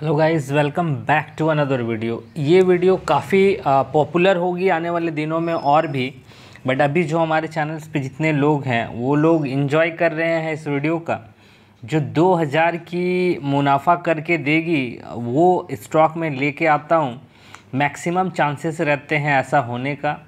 hello guys welcome back to another video ये video काफ़ी popular होगी आने वाले दिनों में और भी बट अभी जो हमारे चैनल्स पे जितने लोग हैं वो लोग इन्जॉय कर रहे हैं इस वीडियो का जो 2000 की मुनाफा करके देगी वो स्टॉक में लेके आता हूँ मैक्सिमम चांसेस रहते हैं ऐसा होने का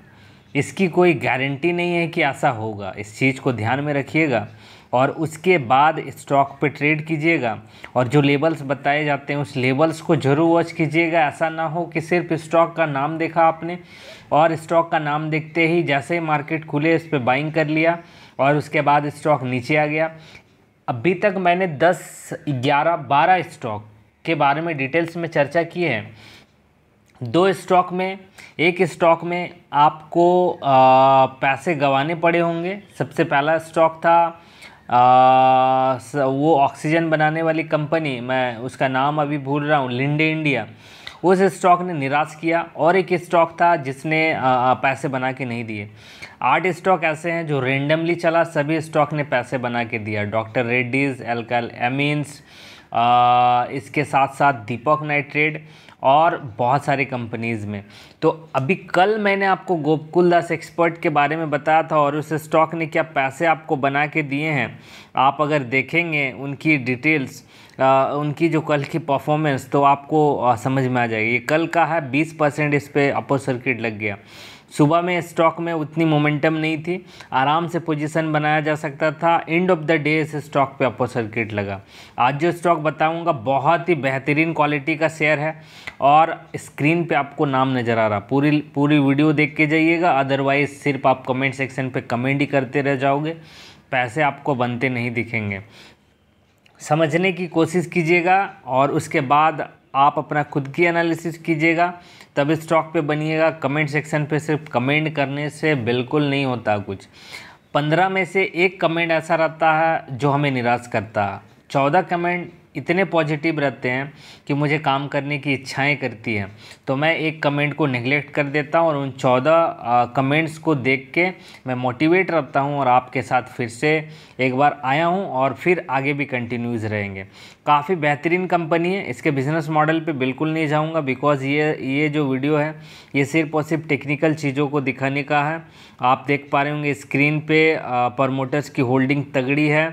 इसकी कोई गारंटी नहीं है कि ऐसा होगा इस चीज़ को ध्यान में रखिएगा और उसके बाद स्टॉक पे ट्रेड कीजिएगा और जो लेबल्स बताए जाते हैं उस लेबल्स को जरूर वॉच कीजिएगा ऐसा ना हो कि सिर्फ स्टॉक का नाम देखा आपने और स्टॉक का नाम देखते ही जैसे ही मार्केट खुले इस पर बाइंग कर लिया और उसके बाद स्टॉक नीचे आ गया अभी तक मैंने दस ग्यारह बारह स्टॉक के बारे में डिटेल्स में चर्चा की है दो स्टॉक में एक स्टॉक में आपको आ, पैसे गंवाने पड़े होंगे सबसे पहला स्टॉक था आ, वो ऑक्सीजन बनाने वाली कंपनी मैं उसका नाम अभी भूल रहा हूँ लिंडे इंडिया उस स्टॉक ने निराश किया और एक स्टॉक था जिसने पैसे बना के नहीं दिए आठ स्टॉक ऐसे हैं जो रेंडमली चला सभी स्टॉक ने पैसे बना के दिया डॉक्टर रेड्डीज़ एल्कल एमिन्स इसके साथ साथ दीपक नाइट्रेड और बहुत सारी कंपनीज़ में तो अभी कल मैंने आपको गोपकुल दास एक्सपर्ट के बारे में बताया था और उस स्टॉक ने क्या पैसे आपको बना के दिए हैं आप अगर देखेंगे उनकी डिटेल्स आ, उनकी जो कल की परफॉर्मेंस तो आपको आ, समझ में आ जाएगी कल का है बीस परसेंट इस पर अपर सर्किट लग गया सुबह में स्टॉक में उतनी मोमेंटम नहीं थी आराम से पोजीशन बनाया जा सकता था एंड ऑफ द डे इस स्टॉक पे अपर सर्किट लगा आज जो स्टॉक बताऊंगा बहुत ही बेहतरीन क्वालिटी का शेयर है और स्क्रीन पे आपको नाम नज़र आ रहा पूरी पूरी वीडियो देख के जाइएगा अदरवाइज़ सिर्फ आप कमेंट सेक्शन पर कमेंट ही करते रह जाओगे पैसे आपको बनते नहीं दिखेंगे समझने की कोशिश कीजिएगा और उसके बाद आप अपना खुद की एनालिसिस कीजिएगा तब स्टॉक पे बनिएगा कमेंट सेक्शन पे सिर्फ कमेंट करने से बिल्कुल नहीं होता कुछ पंद्रह में से एक कमेंट ऐसा रहता है जो हमें निराश करता है चौदह कमेंट इतने पॉजिटिव रहते हैं कि मुझे काम करने की इच्छाएं करती हैं तो मैं एक कमेंट को निगलेक्ट कर देता हूँ और उन चौदह कमेंट्स को देख के मैं मोटिवेट रहता हूँ और आपके साथ फिर से एक बार आया हूँ और फिर आगे भी कंटिन्यूज़ रहेंगे काफ़ी बेहतरीन कंपनी है इसके बिज़नेस मॉडल पे बिल्कुल नहीं जाऊँगा बिकॉज़ ये ये जो वीडियो है ये सिर्फ और सिर्फ टेक्निकल चीज़ों को दिखाने का है आप देख पा रहे होंगे स्क्रीन पे प्रमोटर्स की होल्डिंग तगड़ी है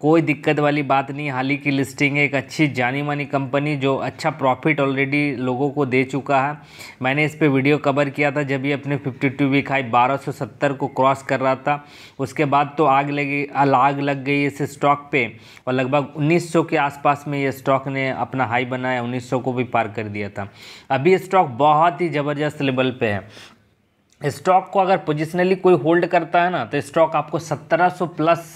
कोई दिक्कत वाली बात नहीं हाल ही की लिस्टिंग है एक अच्छी जानी मानी कंपनी जो अच्छा प्रॉफिट ऑलरेडी लोगों को दे चुका है मैंने इस पर वीडियो कवर किया था जब ये अपने 52 टू वीक हाई 1270 को क्रॉस कर रहा था उसके बाद तो आग लगी आग लग गई इस स्टॉक पे और लगभग 1900 के आसपास में ये स्टॉक ने अपना हाई बनाया उन्नीस को भी पार कर दिया था अभी स्टॉक बहुत ही ज़बरदस्त लेवल पर है स्टॉक को अगर पोजिशनली कोई होल्ड करता है ना तो स्टॉक आपको 1700 प्लस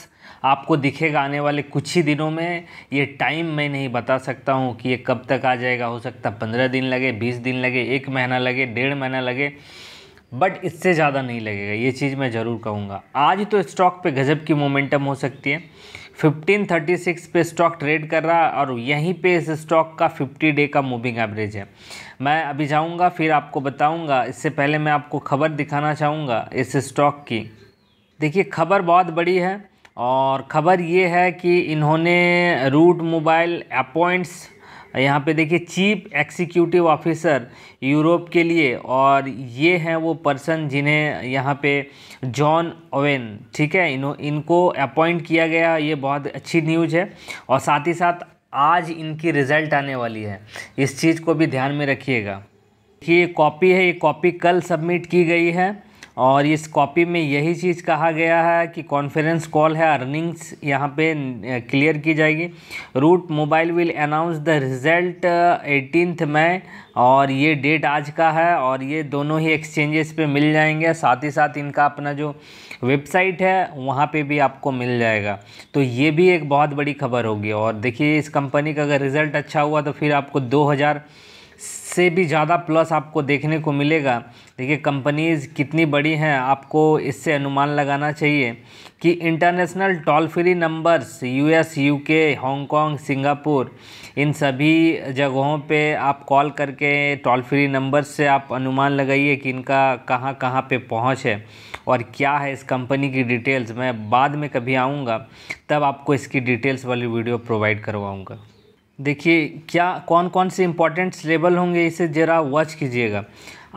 आपको दिखेगा आने वाले कुछ ही दिनों में ये टाइम मैं नहीं बता सकता हूँ कि ये कब तक आ जाएगा हो सकता है पंद्रह दिन लगे बीस दिन लगे एक महीना लगे डेढ़ महीना लगे बट इससे ज़्यादा नहीं लगेगा ये चीज़ मैं ज़रूर कहूँगा आज तो स्टॉक पे गजब की मोमेंटम हो सकती है 1536 पे स्टॉक ट्रेड कर रहा है और यहीं पे इस स्टॉक का 50 डे का मूविंग एवरेज है मैं अभी जाऊंगा फिर आपको बताऊंगा इससे पहले मैं आपको खबर दिखाना चाहूँगा इस स्टॉक की देखिए खबर बहुत बड़ी है और ख़बर ये है कि इन्होंने रूट मोबाइल अपॉइंट्स यहाँ पे देखिए चीफ एक्सिक्यूटिव ऑफिसर यूरोप के लिए और ये हैं वो पर्सन जिन्हें यहाँ पे जॉन ओवेन ठीक है इन इनको अपॉइंट किया गया ये बहुत अच्छी न्यूज़ है और साथ ही साथ आज इनकी रिज़ल्ट आने वाली है इस चीज़ को भी ध्यान में रखिएगा ये कॉपी है ये कॉपी कल सबमिट की गई है और इस कॉपी में यही चीज़ कहा गया है कि कॉन्फ्रेंस कॉल है अर्निंग्स यहाँ पे क्लियर की जाएगी route mobile will announce the result eighteenth May और ये डेट आज का है और ये दोनों ही एक्सचेंजेस पे मिल जाएंगे साथ ही साथ इनका अपना जो वेबसाइट है वहाँ पे भी आपको मिल जाएगा तो ये भी एक बहुत बड़ी खबर होगी और देखिए इस कंपनी का अगर रिज़ल्ट अच्छा हुआ तो फिर आपको दो हज़ार से भी ज़्यादा प्लस आपको देखने को मिलेगा देखिए कंपनीज़ कितनी बड़ी हैं आपको इससे अनुमान लगाना चाहिए कि international toll free numbers US UK Hong Kong Singapore इन सभी जगहों पे आप कॉल करके टोल फ्री नंबर से आप अनुमान लगाइए कि इनका कहाँ कहाँ पे पहुँच है और क्या है इस कंपनी की डिटेल्स मैं बाद में कभी आऊँगा तब आपको इसकी डिटेल्स वाली वीडियो प्रोवाइड करवाऊँगा देखिए क्या कौन कौन से इम्पोर्टेंट लेवल होंगे इसे ज़रा वॉच कीजिएगा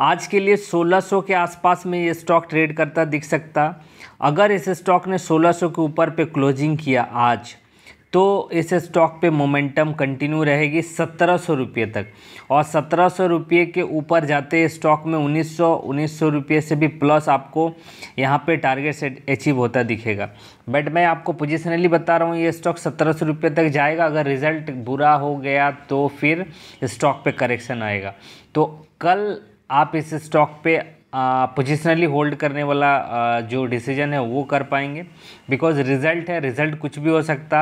आज के लिए 1600 के आसपास में ये स्टॉक ट्रेड करता दिख सकता अगर इस स्टॉक ने 1600 के ऊपर पे क्लोजिंग किया आज तो इस स्टॉक पे मोमेंटम कंटिन्यू रहेगी सत्रह सौ रुपये तक और सत्रह सौ रुपये के ऊपर जाते स्टॉक में उन्नीस सौ उन्नीस सौ रुपये से भी प्लस आपको यहाँ पे टारगेट सेट अचीव होता दिखेगा बट मैं आपको पोजिशनली बता रहा हूँ ये स्टॉक सत्रह सौ रुपये तक जाएगा अगर रिजल्ट बुरा हो गया तो फिर स्टॉक पर करेक्शन आएगा तो कल आप इस स्टॉक पर पोजिशनली होल्ड करने वाला आ, जो डिसीजन है वो कर पाएंगे बिकॉज रिजल्ट है रिजल्ट कुछ भी हो सकता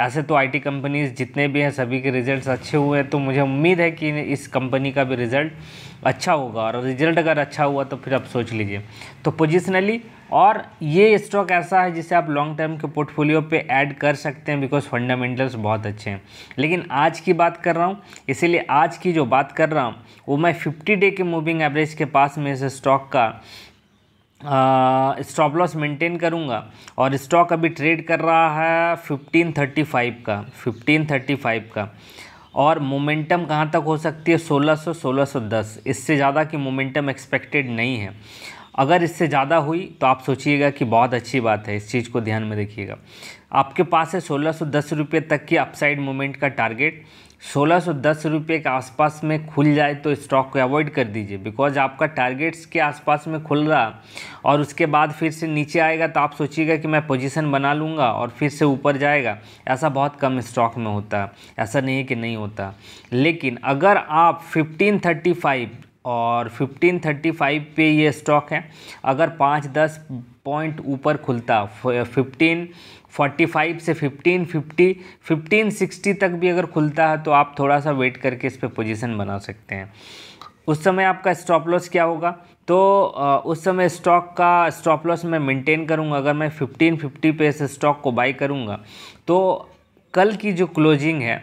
ऐसे तो आईटी कंपनीज जितने भी हैं सभी के रिजल्ट्स अच्छे हुए हैं तो मुझे उम्मीद है कि इस कंपनी का भी रिजल्ट अच्छा होगा और रिजल्ट अगर अच्छा हुआ तो फिर आप सोच लीजिए तो पोजिशनली और ये स्टॉक ऐसा है जिसे आप लॉन्ग टर्म के पोर्टफोलियो पे ऐड कर सकते हैं बिकॉज फंडामेंटल्स बहुत अच्छे हैं लेकिन आज की बात कर रहा हूँ इसीलिए आज की जो बात कर रहा हूँ वो मैं 50 डे के मूविंग एवरेज के पास में इस स्टॉक का स्टॉप लॉस मेंटेन करूँगा और स्टॉक अभी ट्रेड कर रहा है 1535 का 1535 का और मोमेंटम कहाँ तक हो सकती है 1600 1610 इससे ज़्यादा की मोमेंटम एक्सपेक्टेड नहीं है अगर इससे ज़्यादा हुई तो आप सोचिएगा कि बहुत अच्छी बात है इस चीज़ को ध्यान में रखिएगा आपके पास है सोलह सौ दस रुपये तक की अपसाइड मूवमेंट का टारगेट सोलह सौ दस रुपये के आसपास में खुल जाए तो स्टॉक को अवॉइड कर दीजिए बिकॉज आपका टारगेट्स के आसपास में खुल रहा और उसके बाद फिर से नीचे आएगा तो आप सोचिएगा कि मैं पोजीशन बना लूँगा और फिर से ऊपर जाएगा ऐसा बहुत कम स्टॉक में होता है ऐसा नहीं है कि नहीं होता लेकिन अगर आप फिफ्टीन थर्टी फाइव और 1535 पे ये स्टॉक है अगर पाँच दस पॉइंट ऊपर खुलता 1545 से 1550 1560 तक भी अगर खुलता है तो आप थोड़ा सा वेट करके इस पर पोजीशन बना सकते हैं उस समय आपका स्टॉप लॉस क्या होगा तो उस समय स्टॉक का स्टॉप लॉस मैं मेंटेन करूंगा अगर मैं 1550 पे इस स्टॉक को बाई करूंगा तो कल की जो क्लोजिंग है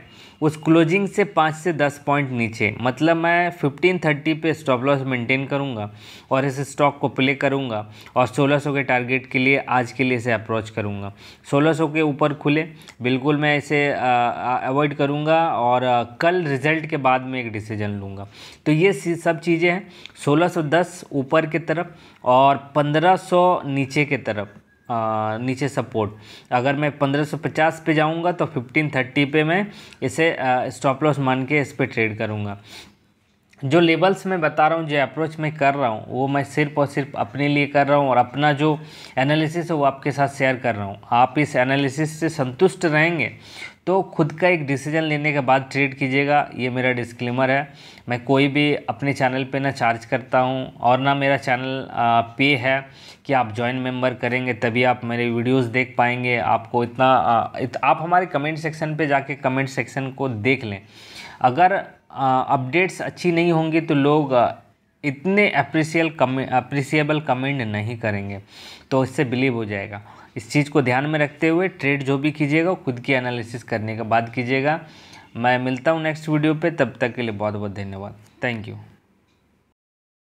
उस क्लोजिंग से पाँच से दस पॉइंट नीचे मतलब मैं फिफ्टीन थर्टी पे स्टॉप लॉस मेंटेन करूँगा और इस स्टॉक को प्ले करूँगा और सोलह सौ के टारगेट के लिए आज के लिए इसे अप्रोच करूँगा सोलह सौ के ऊपर खुले बिल्कुल मैं इसे अवॉइड करूँगा और आ, कल रिजल्ट के बाद में एक डिसीजन लूँगा तो ये सब चीज़ें हैं सोलह सौ दस ऊपर की तरफ और पंद्रह सौ नीचे की तरफ नीचे सपोर्ट अगर मैं 1550 पे जाऊंगा तो 1530 पे मैं इसे स्टॉप लॉस मान के इस पर ट्रेड करूंगा जो लेवल्स मैं बता रहा हूँ जो अप्रोच मैं कर रहा हूँ वो मैं सिर्फ और सिर्फ अपने लिए कर रहा हूँ और अपना जो एनालिसिस है वो आपके साथ शेयर कर रहा हूँ आप इस एनालिसिस से संतुष्ट रहेंगे तो खुद का एक डिसीजन लेने के बाद ट्रेड कीजिएगा ये मेरा डिस्क्लेमर है मैं कोई भी अपने चैनल पे ना चार्ज करता हूँ और ना मेरा चैनल पे है कि आप ज्वाइन मेंबर करेंगे तभी आप मेरे वीडियोस देख पाएंगे आपको इतना इत, आप हमारे कमेंट सेक्शन पे जाके कमेंट सेक्शन को देख लें अगर अपडेट्स अच्छी नहीं होंगी तो लोग इतने अप्रिसियल अप्रिसिएबल कमेंट नहीं करेंगे तो इससे बिलीव हो जाएगा इस चीज़ को ध्यान में रखते हुए ट्रेड जो भी कीजिएगा खुद की एनालिसिस करने के बाद कीजिएगा मैं मिलता हूँ नेक्स्ट वीडियो पे तब तक के लिए बहुत बहुत धन्यवाद थैंक यू